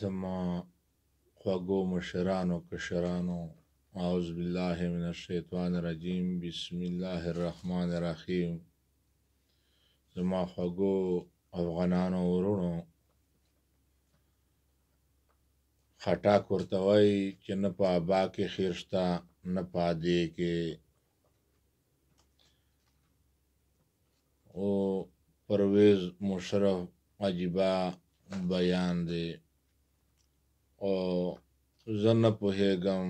زما خوږو مشرانو کشرانو اعوذ بالله من الشیطان الرجیم بسم الله الرحمن الرحیم زما خوږو افغانانو ورونو خټاک ورته وایي چې نه په آبا کې خیر شته نه په ادې کې او پرویز مشرف عجیبه بیان دی او زه نه پوهېږم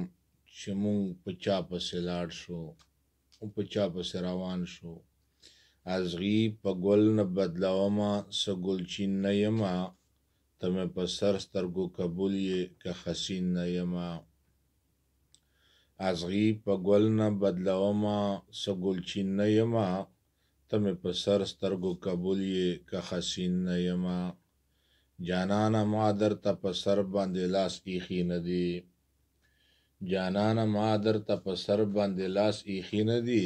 چې موږ په چا پسې لاړ شو او په چا پسې روان شو ازغي په ګل نه بدلومه څه ګلچین نه یمه ته مې په سر سترګو قبول یې که حسین نه یمه ازغي په ګل نه بدلومه څه ګلچین نه یمه ته مې په سر سترګو قبول یې که حسین نه یمه جانانه ما درته په سر باندې لاس ایخی نه دی جانانه ما درته په سر باندې لاس ایخی نه دی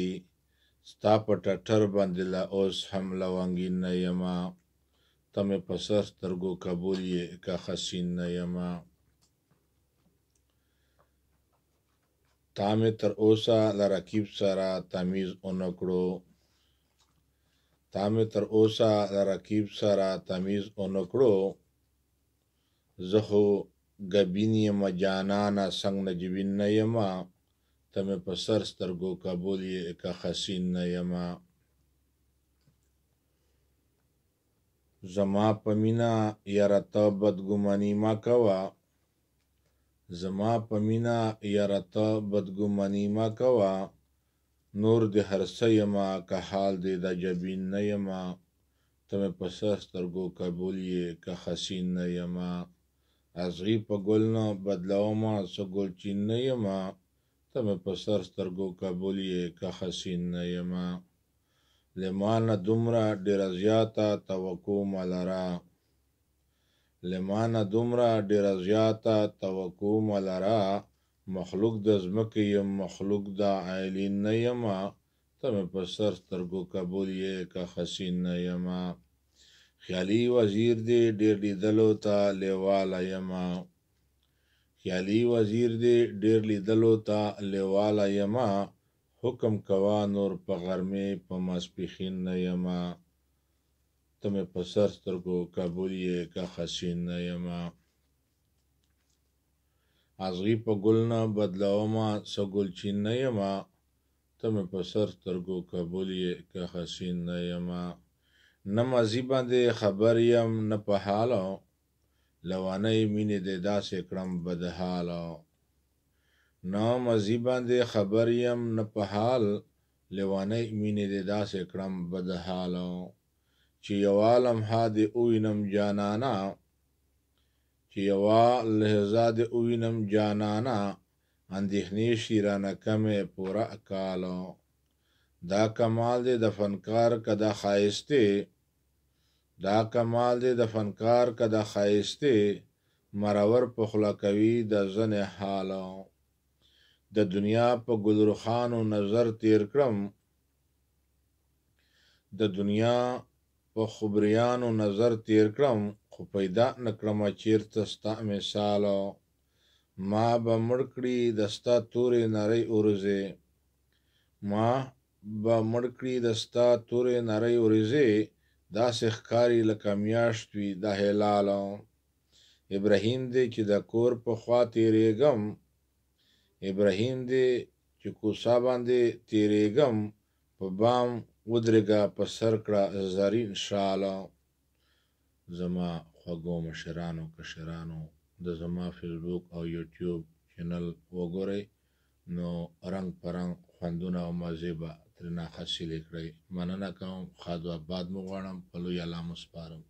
ستا په ټټر باندې لا اوس هم لونګین نه یما ته مې په سر سترګو قبول یې که حسین نه یما تا مې تر اوسه له رقیب سره تمیز ونه کړو تا مې تر اوسه د رقیب سره تمیز اونکړو زه خو ګبین یمه جانانه څنګ نجبین نه یمه ته مې په سر سترګو قبول یې که خسین نه یمه زما په مینه یاره ته بدګماني مه کوه زما په مینه یاره ته بدګماني مه کوه نور د هر څه یمه که حال دې دا جبین نه یمه ته مې په سر سترګو قبول یې که حسین نه یمه ازغي په ګل نه بدلومه څه ګل چین نه یمه ته مې په سر سترګو قبول یې که حسین نه یمه له مانه دومره ډېره زیاته توقع مه لره له مانه دومره ډېره زیاته توقع مه لره مخلوق د ځمکې یم مخلوق د عیلین نه یمه ته مې په سر سترګو قبول یې که حسین نه یمه خیالي وزیر دې ډېر لیدلو ته لیواله یمه خیالي وزیر دې ډېر لیدلو ته لیواله یمه حکم کوا نور په غرمې په ماسپخین نه یمه ته مې په سر سترګو قبول یې که حسین نه یمه اغزي په ګل نه بدلومه څه ګلچین نه یمه ته مې په سر سترګو قبول یې که حسین نه یمه نه ماضي باندې خبر یم نه په حاله لوانۍ مینې دې داسې کړم بدحاله نه ماضي باندې خبر یم نه په حال لوانۍ مینې دې داسې کړم بدحاله چې یو عالم ها دې اوینم جانانا چې یوه لحظه دې ووینم جانانه اندېښنې شي رانه کمې پوره کاله دا کمال دې د فنکار که دا ښایستې دا کمال دې د فنکار که دا ښایستې مرور په خوله کوي د زنې حاله د دنیا په ګلرخانو نظر تیر کړم د دنیا په خبریانو نظر تیر کړم خو پیدا نکړم چیرته ستا مثال ما به مړ کړي د ستا تورې نری اورځې ما به مړ کړي د ستا تورې نری اورځې داسې ښکاري لکه میاشت وي د هلال ابراهیم دی چې د کور په خوا تیرېږم ابراهیم دی چې کوسا باندې تیرېږم په بام ودرېږه په سر کړه زرین شاله زما خوږو مشرانو کشرانو د زما فیسبوک او یوټیوب چینل وګورئ نو رنگ پرنګ خوندونه او مزې به ترې حاصلې کړئ مننه کوم خادو آباد مو غواړم په لوی الله مسپارم